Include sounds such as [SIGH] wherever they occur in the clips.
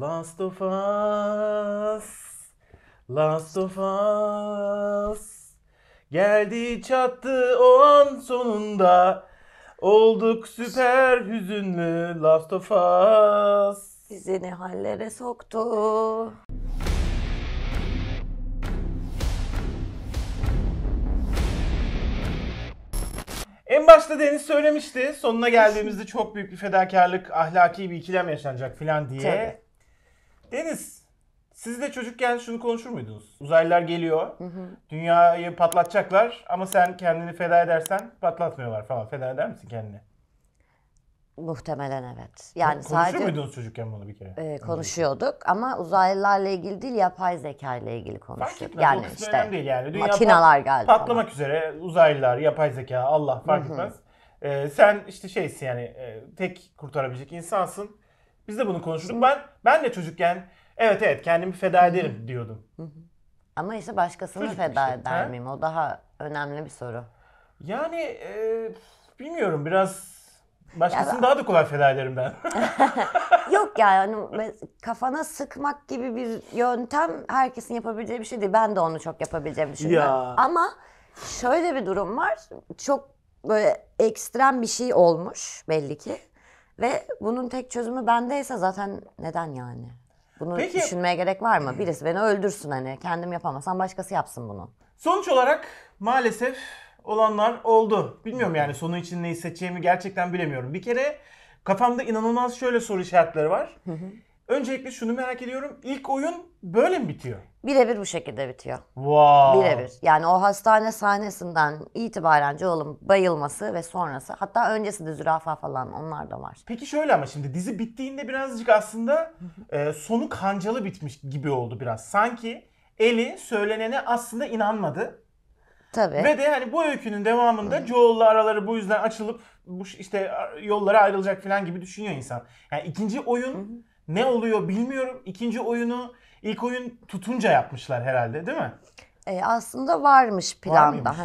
Last of Us. Last of Us. Geldi çattı o an sonunda. Olduk süper hüzünlü Last of Us. Bizi ne hallere soktu. En başta Deniz söylemişti. Sonuna geldiğimizde çok büyük bir fedakarlık, ahlaki bir ikilem yaşanacak falan diye. Tabii. Deniz siz de çocukken şunu konuşur muydunuz? Uzaylılar geliyor, hı hı. dünyayı patlatacaklar ama sen kendini feda edersen patlatmıyorlar falan. Feda eder misin kendini? Muhtemelen evet. Yani Konuşur sadece muydunuz çocukken bunu bir kere? E, konuşuyorduk ama uzaylılarla ilgili değil yapay zeka ile ilgili konuşuyorduk. Fark etmez, yani işte değil yani. Dünya makinalar pat, geldi. Patlamak falan. üzere uzaylılar, yapay zeka, Allah fark Hı-hı. etmez. E, sen işte şeysin yani e, tek kurtarabilecek insansın. Biz de bunu konuştuk. Ben ben de çocukken evet evet kendimi feda ederim diyordum. Ama işte başkasını Çocuk feda işte, eder miyim? O daha önemli bir soru. Yani e, bilmiyorum biraz başkasını Ya daha da kolay feda ederim ben. [LAUGHS] Yok ya yani kafana sıkmak gibi bir yöntem herkesin yapabileceği bir şey değil. Ben de onu çok yapabileceğimi düşünüyorum. Ya. Ama şöyle bir durum var. Çok böyle ekstrem bir şey olmuş belli ki. Ve bunun tek çözümü bendeyse zaten neden yani? Bunu Peki- düşünmeye gerek var mı? Birisi beni öldürsün hani. Kendim yapamasam başkası yapsın bunu. Sonuç olarak maalesef olanlar oldu. Bilmiyorum yani sonu için neyi seçeceğimi gerçekten bilemiyorum. Bir kere kafamda inanılmaz şöyle soru işaretleri var. Öncelikle şunu merak ediyorum. İlk oyun böyle mi bitiyor? Birebir bu şekilde bitiyor. Wow. Birebir. Yani o hastane sahnesinden itibaren Joel'ın bayılması ve sonrası. Hatta öncesi de zürafa falan onlar da var. Peki şöyle ama şimdi dizi bittiğinde birazcık aslında e, sonu kancalı bitmiş gibi oldu biraz. Sanki Eli söylenene aslında inanmadı. Tabii. Ve de hani bu öykünün devamında hmm. Joel'la araları bu yüzden açılıp bu işte yollara ayrılacak falan gibi düşünüyor insan. Yani ikinci oyun... Hmm ne oluyor bilmiyorum. İkinci oyunu ilk oyun tutunca yapmışlar herhalde değil mi? E, aslında varmış planda. Var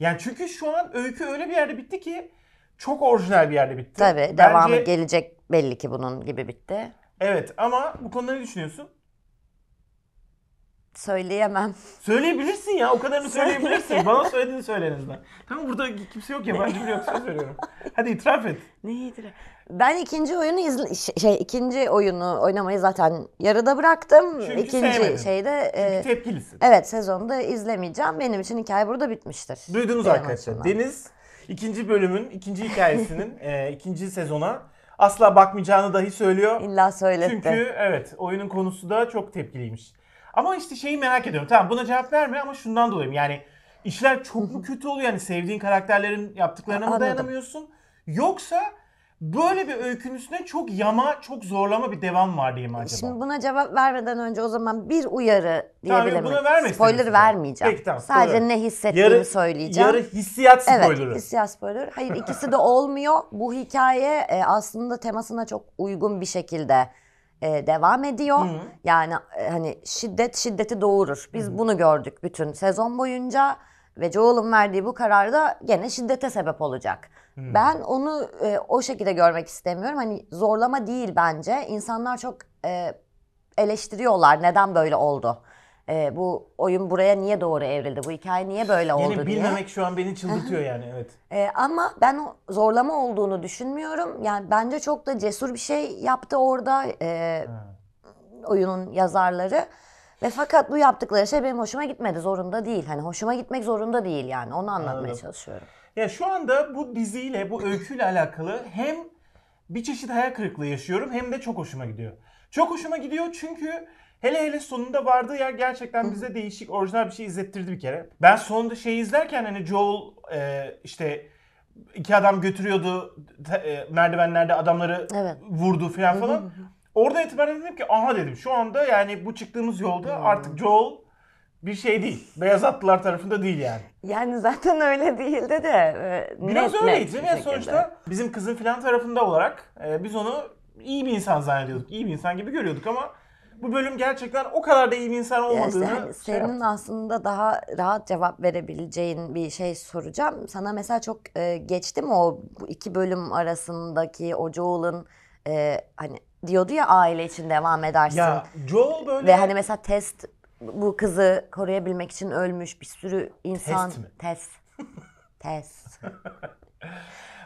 yani çünkü şu an öykü öyle bir yerde bitti ki çok orijinal bir yerde bitti. Tabii Bence... devamı gelecek belli ki bunun gibi bitti. Evet ama bu konuda ne düşünüyorsun? Söyleyemem. Söyleyebilirsin ya. O kadarını söyleyebilirsin. Bana söylediğini söyle en azından. Tamam burada kimse yok ya. Ben cümle yok. Söz veriyorum. [LAUGHS] Hadi itiraf et. Neyi itiraf? Ben ikinci oyunu izle, şey ikinci oyunu oynamayı zaten yarıda bıraktım. Çünkü ikinci sevmedim. şeyde Çünkü e, tepkilisin. Evet sezonda izlemeyeceğim. Benim için hikaye burada bitmiştir. Duydunuz Benim arkadaşlar. Açımdan. Deniz ikinci bölümün ikinci hikayesinin [LAUGHS] e, ikinci sezona asla bakmayacağını dahi söylüyor. İlla söyledi. Çünkü evet oyunun konusu da çok tepkiliymiş. Ama işte şeyi merak ediyorum. Tamam buna cevap verme ama şundan dolayı yani işler çok mu kötü oluyor? Yani sevdiğin karakterlerin yaptıklarına mı Anladım. dayanamıyorsun? Yoksa Böyle bir öykünün üstüne çok yama, çok zorlama bir devam var diyeyim acaba? Şimdi buna cevap vermeden önce o zaman bir uyarı diyebilir tamam, buna vermek Spoiler vermeyeceğim. Peki, tamam, Sadece spoiler. ne hissettiğimi yarı, söyleyeceğim. Yarı hissiyat spoilerı. Evet hissiyat spoiler. Hayır ikisi de olmuyor. Bu hikaye e, aslında temasına çok uygun bir şekilde e, devam ediyor. Hı-hı. Yani e, hani şiddet şiddeti doğurur. Biz Hı-hı. bunu gördük bütün sezon boyunca ve Joel'ın verdiği bu kararda da gene şiddete sebep olacak. Hmm. Ben onu e, o şekilde görmek istemiyorum. Hani zorlama değil bence. İnsanlar çok e, eleştiriyorlar neden böyle oldu. E, bu oyun buraya niye doğru evrildi? Bu hikaye niye böyle Yine oldu bilmemek diye. bilmemek şu an beni çıldırtıyor yani evet. E, ama ben o zorlama olduğunu düşünmüyorum. Yani bence çok da cesur bir şey yaptı orada e, oyunun yazarları. Ve fakat bu yaptıkları şey benim hoşuma gitmedi. Zorunda değil. Hani hoşuma gitmek zorunda değil yani. Onu anlatmaya Anladım. çalışıyorum. Ya şu anda bu diziyle, bu öyküyle alakalı hem bir çeşit hayal kırıklığı yaşıyorum hem de çok hoşuma gidiyor. Çok hoşuma gidiyor çünkü hele hele sonunda vardığı yer gerçekten bize değişik, orijinal bir şey izlettirdi bir kere. Ben sonunda şey izlerken hani Joel e, işte iki adam götürüyordu e, merdivenlerde adamları evet. vurdu falan falan. Orada itibaren dedim ki aha dedim şu anda yani bu çıktığımız yolda artık Joel bir şey değil. Beyaz atlılar tarafında değil yani. Yani zaten öyle değildi de. E, Biraz net, öyleydi net ve sonuçta bizim kızın filan tarafında olarak e, biz onu iyi bir insan zannediyorduk. iyi bir insan gibi görüyorduk ama bu bölüm gerçekten o kadar da iyi bir insan olmadığını yani sen, şey senin yap. aslında daha rahat cevap verebileceğin bir şey soracağım. Sana mesela çok e, geçti mi o iki bölüm arasındaki o Joel'ın e, hani diyordu ya aile için devam edersin. Ya Joel böyle ve hani mesela test bu kızı koruyabilmek için ölmüş bir sürü insan. Test mi? Test. Test. [LAUGHS]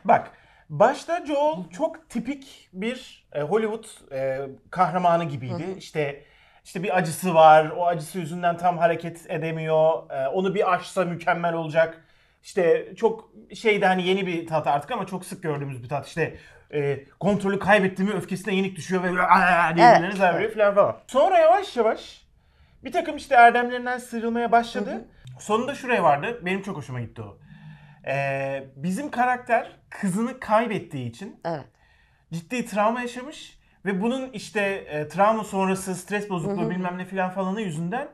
Bak başta Joel çok tipik bir e, Hollywood e, kahramanı gibiydi. işte işte bir acısı var. O acısı yüzünden tam hareket edemiyor. E, onu bir aşsa mükemmel olacak. İşte çok şeyde hani yeni bir tat artık ama çok sık gördüğümüz bir tat. İşte e, kontrolü kaybetti mi öfkesine yenik düşüyor ve böyle aa diye evet, [LAUGHS] birilerine falan falan. Sonra yavaş yavaş bir takım işte erdemlerinden sıyrılmaya başladı. Hı hı. Sonunda şuraya vardı. Benim çok hoşuma gitti o. Ee, bizim karakter kızını kaybettiği için evet. ciddi travma yaşamış ve bunun işte e, travma sonrası stres bozukluğu hı hı. bilmem ne filan falanı yüzünden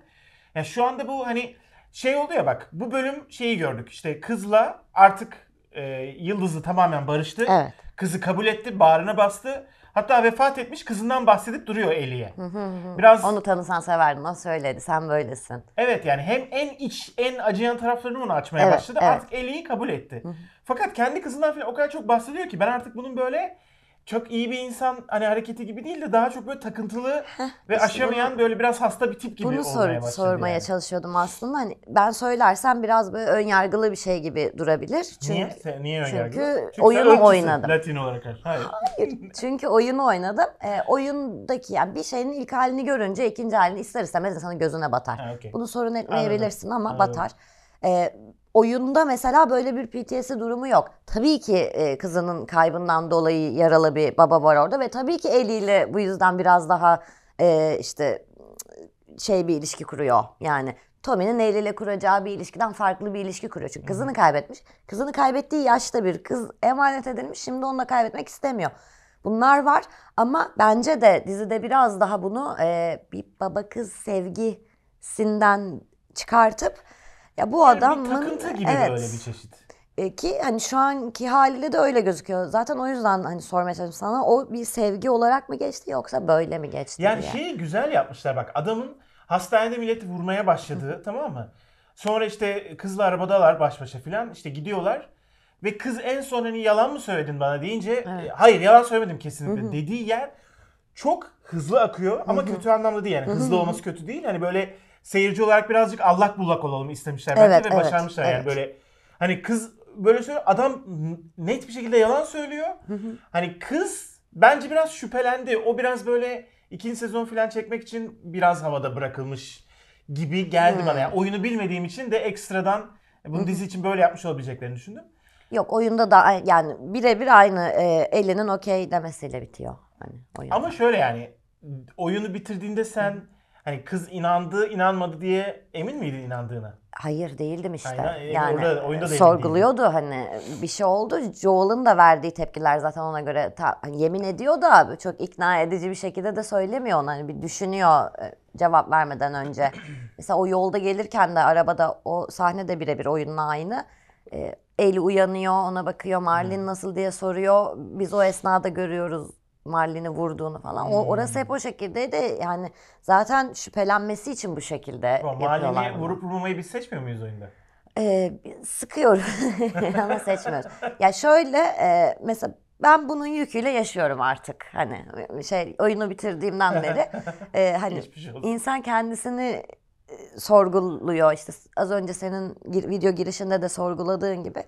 ya şu anda bu hani şey oldu ya bak bu bölüm şeyi gördük işte kızla artık e, Yıldız'ı tamamen barıştı. Evet. Kızı kabul etti, bağrına bastı. Hatta vefat etmiş kızından bahsedip duruyor Eli'ye. Biraz Onu tanısan severdin. O söyledi. Sen böylesin. Evet yani hem en iç en acıyan taraflarını onu açmaya Evet, başladı. evet. Artık Eli'yi kabul etti. Fakat kendi kızından falan o kadar çok bahsediyor ki ben artık bunun böyle çok iyi bir insan hani hareketi gibi değil de daha çok böyle takıntılı Heh, ve işte aşamayan bunu, böyle biraz hasta bir tip gibi bunu sor, olmaya başladı. sormaya yani. çalışıyordum aslında. Hani ben söylersem biraz böyle ön yargılı bir şey gibi durabilir. Çünkü, niye? Sen, niye ön çünkü yargılı? Çünkü oyunu oynadım. Latin olarak. Hayır. Hayır. [LAUGHS] çünkü oyunu oynadım. E, oyundaki yani bir şeyin ilk halini görünce ikinci halini ister istemez insanın gözüne batar. Ha, okay. Bunu sorun etmeyebilirsin Anladım. ama Anladım. batar. E, oyunda mesela böyle bir PTSD durumu yok. Tabii ki e, kızının kaybından dolayı yaralı bir baba var orada ve tabii ki ile bu yüzden biraz daha e, işte şey bir ilişki kuruyor. Yani Tommy'nin ile kuracağı bir ilişkiden farklı bir ilişki kuruyor. Çünkü kızını kaybetmiş. Kızını kaybettiği yaşta bir kız emanet edilmiş. Şimdi onu da kaybetmek istemiyor. Bunlar var ama bence de dizide biraz daha bunu e, bir baba kız sevgisinden çıkartıp ya bu yani adamın bir takıntı gibi evet. böyle bir çeşit. E, ki hani şu anki haliyle de öyle gözüküyor. Zaten o yüzden hani sormaya çalıştım sana. O bir sevgi olarak mı geçti yoksa böyle mi geçti Yani diye. şeyi güzel yapmışlar bak. Adamın hastanede milleti vurmaya başladı tamam mı? Sonra işte kızla arabadalar baş başa filan. işte gidiyorlar. Ve kız en son hani yalan mı söyledin bana deyince e, evet. hayır yalan söylemedim kesinlikle dediği yer çok hızlı akıyor ama kötü anlamda değil yani hızlı olması kötü değil. Hani böyle seyirci olarak birazcık allak bullak olalım istemişler evet, belki de evet, başarmışlar evet. yani böyle. Hani kız böyle söylüyor adam net bir şekilde yalan söylüyor. Hani kız bence biraz şüphelendi. O biraz böyle ikinci sezon falan çekmek için biraz havada bırakılmış gibi geldi bana. Hmm. Yani oyunu bilmediğim için de ekstradan bunu dizi için böyle yapmış olabileceklerini düşündüm. Yok oyunda da yani birebir aynı e, Ellie'nin okey demesiyle bitiyor. Hani oyunda. Ama şöyle yani oyunu bitirdiğinde sen Hani kız inandı, inanmadı diye emin miydi inandığına? Hayır değildim işte. Aynen, e, yani orada, oyunda da sorguluyordu değildim. hani bir şey oldu. Joel'ın da verdiği tepkiler zaten ona göre ta, hani yemin ediyor da çok ikna edici bir şekilde de söylemiyor onu. Hani bir düşünüyor e, cevap vermeden önce. [CLEARS THROAT] Mesela o yolda gelirken de arabada o sahne de birebir oyunun aynı. E, eli uyanıyor ona bakıyor Marlin hmm. nasıl diye soruyor. Biz o esnada görüyoruz Marlin'i vurduğunu falan. O, orası hmm. hep o şekilde de Yani zaten şüphelenmesi için bu şekilde Ama yapıyorlar. Marlin'i vurup vurmamayı biz seçmiyor muyuz oyunda? Ee, sıkıyorum [LAUGHS] ama seçmiyoruz. ya şöyle e, mesela ben bunun yüküyle yaşıyorum artık. Hani şey oyunu bitirdiğimden beri [LAUGHS] e, hani şey insan kendisini sorguluyor işte az önce senin video girişinde de sorguladığın gibi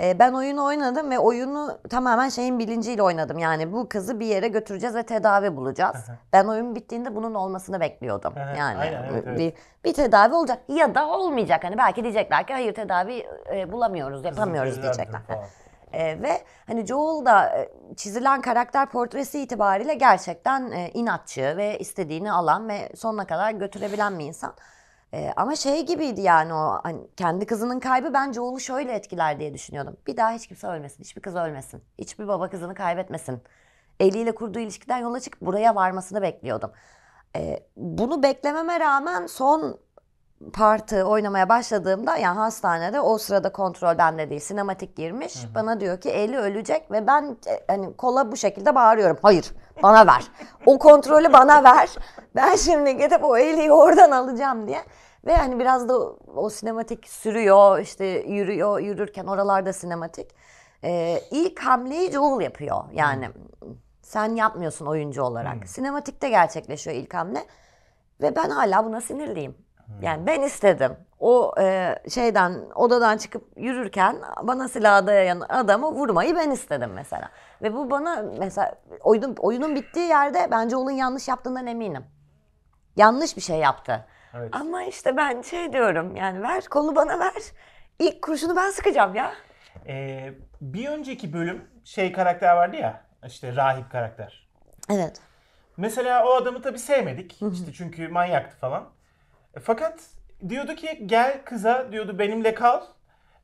e, ben oyunu oynadım ve oyunu tamamen şeyin bilinciyle oynadım. Yani bu kızı bir yere götüreceğiz ve tedavi bulacağız. ben oyun bittiğinde bunun olmasını bekliyordum. yani Aynen, evet, evet. bir tedavi olacak ya da olmayacak. Hani belki diyecekler ki hayır tedavi e, bulamıyoruz, yapamıyoruz diyecekler. E, ve hani Joel da e, çizilen karakter portresi itibariyle gerçekten e, inatçı ve istediğini alan ve sonuna kadar götürebilen bir insan. Ee, ama şey gibiydi yani o hani kendi kızının kaybı bence oğlu şöyle etkiler diye düşünüyordum. Bir daha hiç kimse ölmesin, hiçbir kız ölmesin, hiçbir baba kızını kaybetmesin. Eliyle kurduğu ilişkiden yola çıkıp buraya varmasını bekliyordum. Ee, bunu beklememe rağmen son partı oynamaya başladığımda yani hastanede o sırada kontrol bende değil sinematik girmiş. Hı hı. Bana diyor ki Eli ölecek ve ben e, hani kola bu şekilde bağırıyorum. Hayır bana ver. o kontrolü bana ver. Ben şimdi gidip o Eli'yi oradan alacağım diye. Ve hani biraz da o, o sinematik sürüyor işte yürüyor yürürken oralarda sinematik. Ee, ilk hamleyi Joel yapıyor yani. Hı. Sen yapmıyorsun oyuncu olarak. Hı. Sinematikte gerçekleşiyor ilk hamle. Ve ben hala buna sinirliyim. Yani ben istedim. O e, şeyden odadan çıkıp yürürken bana silahı dayayan adamı vurmayı ben istedim mesela. Ve bu bana mesela oyunun, oyunun bittiği yerde bence onun yanlış yaptığından eminim. Yanlış bir şey yaptı. Evet. Ama işte ben şey diyorum yani ver kolu bana ver. İlk kurşunu ben sıkacağım ya. Ee, bir önceki bölüm şey karakter vardı ya işte rahip karakter. Evet. Mesela o adamı tabii sevmedik. işte çünkü manyaktı falan. E, fakat diyordu ki gel kıza diyordu benimle kal.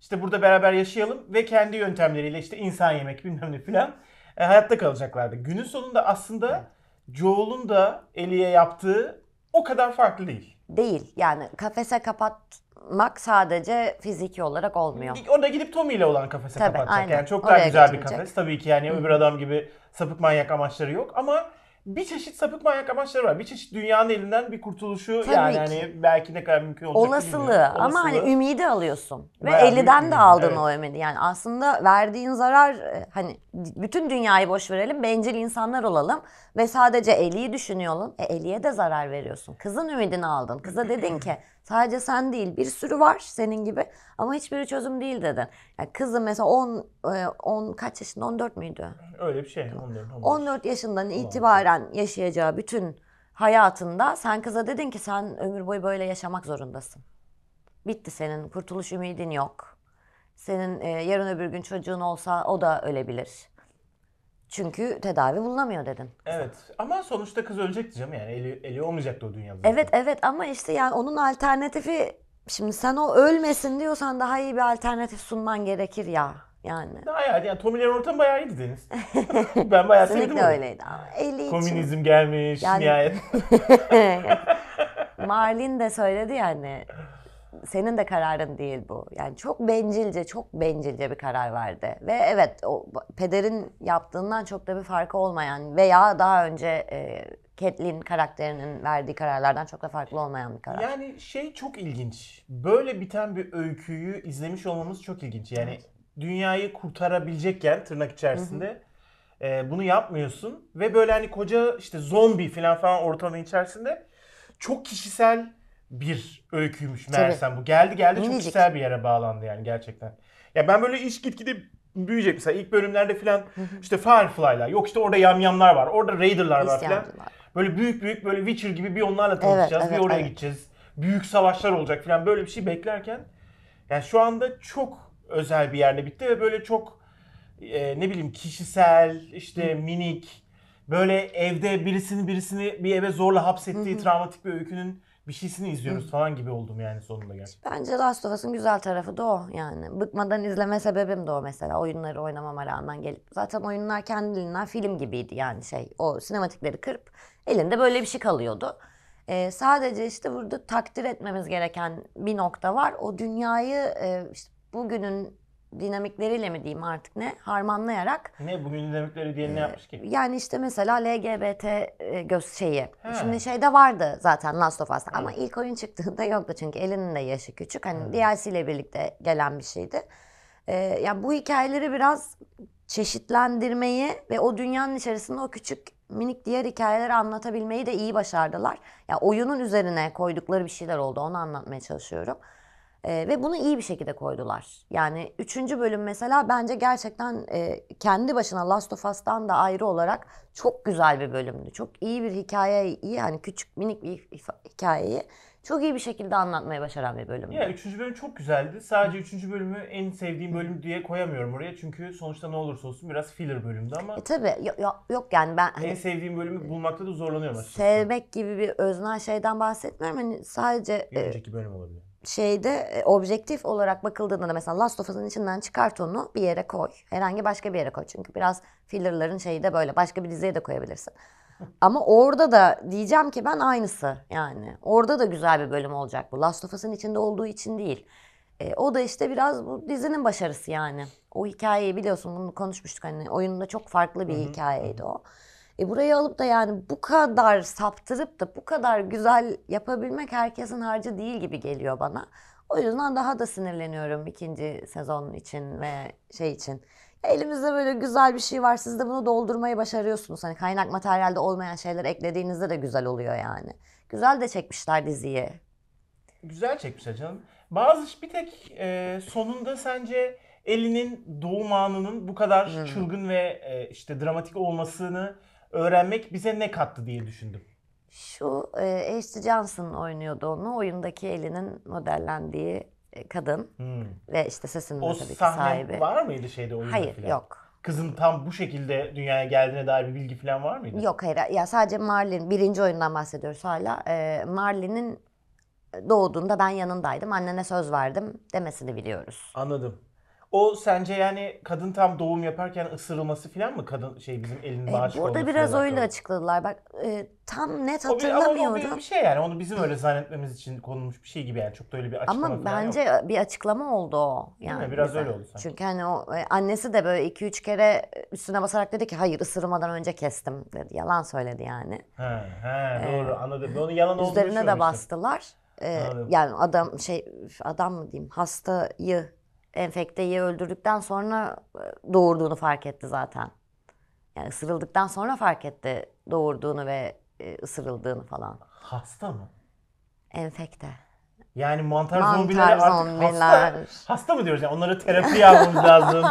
İşte burada beraber yaşayalım ve kendi yöntemleriyle işte insan yemek [LAUGHS] bilmem ne filan e, hayatta kalacaklardı. Günün sonunda aslında Joel'un da Ellie'ye yaptığı o kadar farklı değil. Değil. Yani kafese kapatmak sadece fiziki olarak olmuyor. Orada gidip Tommy ile olan kafese Tabii, kapatacak. aynen. Yani çok daha Oraya güzel bir kafes. Tabii ki yani öbür adam gibi sapık manyak amaçları yok ama bir çeşit sapık manyak amaçları var. Bir çeşit dünyanın elinden bir kurtuluşu Tabii yani ki. hani belki ne kadar mümkün olacak Olasılığı bilmiyorum. ama hani Olasılığı. hani ümidi alıyorsun ve Bayağı elinden de aldın evet. o ümidi. Yani aslında verdiğin zarar e, hani bütün dünyayı boş verelim bencil insanlar olalım ve sadece Eli'yi düşünüyorum. E Eli'ye de zarar veriyorsun. Kızın ümidini aldın. Kıza dedin ki [LAUGHS] Sadece sen değil bir sürü var senin gibi ama hiçbiri çözüm değil dedin. Yani kızım mesela 10 10 e, kaç yaşında 14 müydü? Öyle bir şey 14 14 yaşından itibaren yaşayacağı bütün hayatında sen kıza dedin ki sen ömür boyu böyle yaşamak zorundasın. Bitti senin kurtuluş ümidin yok. Senin e, yarın öbür gün çocuğun olsa o da ölebilir. Çünkü tedavi bulunamıyor dedin. Evet ama sonuçta kız ölecekti canım yani eli, eli olmayacaktı o dünyada. Zaten. Evet evet ama işte yani onun alternatifi şimdi sen o ölmesin diyorsan daha iyi bir alternatif sunman gerekir ya. Yani. Daha yani, yani Tommy'lerin ortamı bayağı iyiydi Deniz. [LAUGHS] ben bayağı sevdim Kesinlikle öyleydi ama eli Komünizm için. gelmiş yani... nihayet. [LAUGHS] Marlin de söyledi yani senin de kararın değil bu. Yani çok bencilce, çok bencilce bir karar verdi. Ve evet o pederin yaptığından çok da bir farkı olmayan veya daha önce e, Catelyn karakterinin verdiği kararlardan çok da farklı olmayan bir karar. Yani şey çok ilginç. Böyle biten bir öyküyü izlemiş olmamız çok ilginç. Yani evet. dünyayı kurtarabilecekken tırnak içerisinde E, bunu yapmıyorsun ve böyle hani koca işte zombi falan falan ortamın içerisinde çok kişisel bir öyküymüş meğersem bu. Geldi geldi Minicik. çok kişisel bir yere bağlandı yani gerçekten. Ya ben böyle iş gitgide büyüyecek mesela ilk bölümlerde filan işte Firefly'lar yok işte orada yamyamlar var orada Raider'lar var filan. Böyle büyük büyük böyle Witcher gibi bir onlarla tanışacağız evet, evet, bir oraya evet. gideceğiz. Büyük savaşlar olacak filan böyle bir şey beklerken yani şu anda çok özel bir yerde bitti ve böyle çok e, ne bileyim kişisel işte minik böyle evde birisini birisini bir eve zorla hapsettiği travmatik bir öykünün bir şeysini izliyoruz Hı. falan gibi oldum yani sonunda gerçekten. Bence Last of Us'ın güzel tarafı da o yani. Bıkmadan izleme sebebim de o mesela. Oyunları oynamama rağmen gelip. Zaten oyunlar kendiliğinden film gibiydi yani şey. O sinematikleri kırıp elinde böyle bir şey kalıyordu. Ee, sadece işte burada takdir etmemiz gereken bir nokta var. O dünyayı e, işte bugünün dinamikleriyle mi diyeyim artık ne harmanlayarak. Ne bugün dinamikleri diye ne e, yapmış ki? Yani işte mesela LGBT e, göz şeyi. He. Şimdi şeyde vardı zaten Last of Us'ta ama ilk oyun çıktığında yoktu çünkü elinin de yaşı küçük. Hani hmm. DLC ile birlikte gelen bir şeydi. Ee, yani bu hikayeleri biraz çeşitlendirmeyi ve o dünyanın içerisinde o küçük minik diğer hikayeleri anlatabilmeyi de iyi başardılar. Ya yani oyunun üzerine koydukları bir şeyler oldu. Onu anlatmaya çalışıyorum. E, ve bunu iyi bir şekilde koydular. Yani üçüncü bölüm mesela bence gerçekten e, kendi başına Last of Us'tan da ayrı olarak çok güzel bir bölümdü. Çok iyi bir hikaye, iyi yani küçük minik bir hikayeyi çok iyi bir şekilde anlatmaya başaran bir bölümdü. Ya üçüncü bölüm çok güzeldi. Sadece üçüncü bölümü en sevdiğim bölüm diye koyamıyorum oraya. Çünkü sonuçta ne olursa olsun biraz filler bölümdü ama. E tabii yok, yok yani ben. Hani, en sevdiğim bölümü bulmakta da zorlanıyorum açıkçası. Sevmek gibi bir öznel şeyden bahsetmiyorum. Hani sadece. Bir e, önceki bölüm olabilir şeyde e, objektif olarak bakıldığında da mesela Last of Us'ın içinden çıkart onu bir yere koy. Herhangi başka bir yere koy. Çünkü biraz fillerların şeyi de böyle. Başka bir diziye de koyabilirsin. [LAUGHS] Ama orada da diyeceğim ki ben aynısı yani. Orada da güzel bir bölüm olacak bu. Last of Us'ın içinde olduğu için değil. E, o da işte biraz bu dizinin başarısı yani. O hikayeyi biliyorsun bunu konuşmuştuk hani oyunda çok farklı bir Hı-hı. hikayeydi o. E burayı alıp da yani bu kadar saptırıp da bu kadar güzel yapabilmek herkesin harcı değil gibi geliyor bana. O yüzden daha da sinirleniyorum ikinci sezon için ve şey için. Elimizde böyle güzel bir şey var. Siz de bunu doldurmayı başarıyorsunuz. Hani kaynak materyalde olmayan şeyler eklediğinizde de güzel oluyor yani. Güzel de çekmişler diziyi. Güzel çekmişler canım. Bazı bir tek e, sonunda sence Elinin doğum anının bu kadar hmm. çılgın ve e, işte dramatik olmasını öğrenmek bize ne kattı diye düşündüm. Şu e, Ashley Johnson oynuyordu onu. Oyundaki elinin modellendiği e, kadın hmm. ve işte sesinin o tabii ki sahibi. O var mıydı şeyde oyunda Hayır falan? yok. Kızın tam bu şekilde dünyaya geldiğine dair bir bilgi falan var mıydı? Yok hayır. Ya sadece Marlin birinci oyundan bahsediyoruz hala. Ee, Marlin'in doğduğunda ben yanındaydım. Annene söz verdim demesini biliyoruz. Anladım. O sence yani kadın tam doğum yaparken ısırılması falan mı kadın şey bizim elin e, bağış e, Burada biraz öyle alakalı. açıkladılar. Bak e, tam net hatırlamıyorum. O bir, ama o bir şey yani onu bizim öyle zannetmemiz için konulmuş bir şey gibi yani çok da öyle bir açıklama Ama bence yok. bir açıklama oldu o. Yani Biraz bize. öyle oldu sanki. Çünkü hani o e, annesi de böyle iki üç kere üstüne basarak dedi ki hayır ısırılmadan önce kestim dedi. Yalan söyledi yani. He, he e, doğru anladım. Onu yalan olduğunu Üzerine de bastılar. Ee, yani adam şey adam mı diyeyim hastayı enfekteyi öldürdükten sonra e, doğurduğunu fark etti zaten. Yani ısırıldıktan sonra fark etti doğurduğunu ve e, ısırıldığını falan. Hasta mı? Enfekte. Yani mantar, mantar zombiler artık zombiler. hasta, hasta mı diyoruz? Yani onlara terapi yapmamız [LAUGHS] lazım.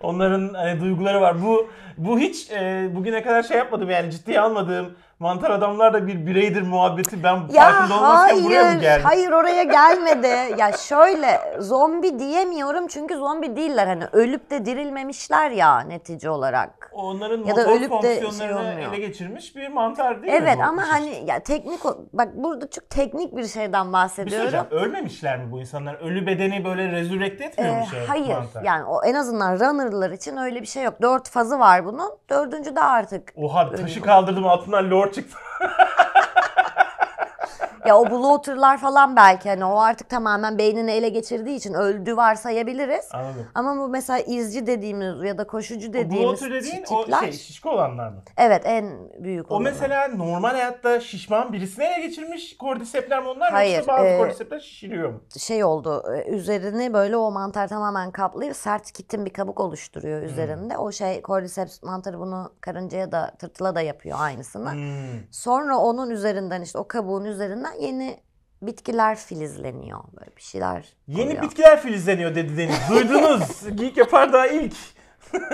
Onların hani, duyguları var. Bu bu hiç e, bugüne kadar şey yapmadım yani ciddiye almadığım mantar adamlar da bir bireydir muhabbeti ben ya farkında olmazken hayır, buraya mı geldim? Hayır oraya gelmedi. ya şöyle zombi diyemiyorum çünkü zombi değiller. Hani ölüp de dirilmemişler ya netice olarak. Onların ya da ölüp fonksiyonlarını de şey ele geçirmiş bir mantar değil evet, mi? Evet ama hani ya teknik bak burada çok teknik bir şeyden şey bahsediyorum. Bir ölmemişler mi bu insanlar? Ölü bedeni böyle rezürekte etmiyor ee, mu eh, şey? Hayır mantar? yani o en azından runner'lar için öyle bir şey yok. Dört fazı var bunun. Dördüncü de artık. Oha taşı kaldırdım altından lord çıktı ya o bloaterlar falan belki hani o artık tamamen beynini ele geçirdiği için öldü varsayabiliriz. Anladım. Ama bu mesela izci dediğimiz ya da koşucu dediğimiz bloater dediğin tipler. o şey şişko olanlar mı? Evet en büyük olanlar. O mesela normal hayatta şişman birisine ele geçirmiş kordisepler mi onlar Hayır, bazı e, kordisepler şişiriyor mu? şey oldu e, üzerini böyle o mantar tamamen kaplayıp sert kitin bir kabuk oluşturuyor hmm. üzerinde. O şey cordyceps mantarı bunu karıncaya da tırtıla da yapıyor aynısını. Hmm. Sonra onun üzerinden işte o kabuğun üzerinden yeni bitkiler filizleniyor. Böyle bir şeyler Yeni bitkiler filizleniyor dedi Deniz. Duydunuz. [LAUGHS] Geek yapar daha ilk.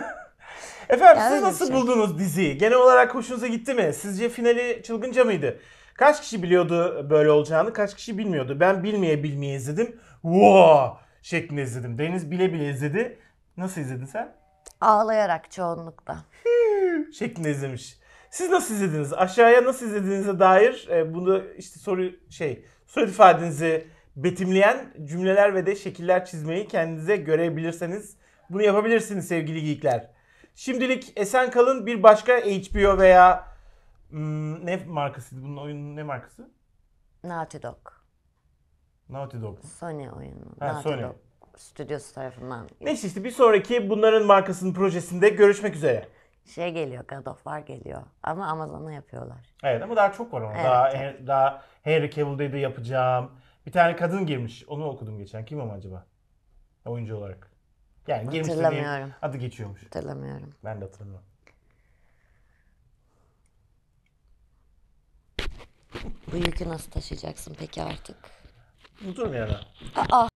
[LAUGHS] Efendim Ya siz nasıl şey. buldunuz diziyi? Genel olarak hoşunuza gitti mi? Sizce finali çılgınca mıydı? Kaç kişi biliyordu böyle olacağını, kaç kişi bilmiyordu? Ben bilmeye bilmeye izledim. Wow! şeklinde izledim. Deniz bile bile izledi. Nasıl izledin sen? ağlayarak çoğunlukla. Şeklinde izlemiş. Siz nasıl izlediniz? Aşağıya nasıl izlediğinize dair e, bunu işte soru şey soru ifadenizi betimleyen cümleler ve de şekiller çizmeyi kendinize görebilirseniz bunu yapabilirsiniz sevgili geekler. Şimdilik esen kalın bir başka HBO veya hmm, ne markasıydı bunun oyunun ne markası? Naughty Dog. Naughty Dog. Sony oyunu. Ha, Naughty Sony. Dog stüdyosu tarafından. Neyse işte bir sonraki bunların markasının projesinde görüşmek üzere şey geliyor, God of War geliyor. Ama Amazon'a yapıyorlar. Evet ama daha çok var ama. Evet, daha, evet. daha Henry Cavill dedi yapacağım. Bir tane kadın girmiş. Onu okudum geçen. Kim ama acaba? Oyuncu olarak. Yani girmiş Hatırlamıyorum. adı geçiyormuş. Hatırlamıyorum. Ben de hatırlamıyorum. Bu yükü nasıl taşıyacaksın peki artık? Uzun ya da. Aa.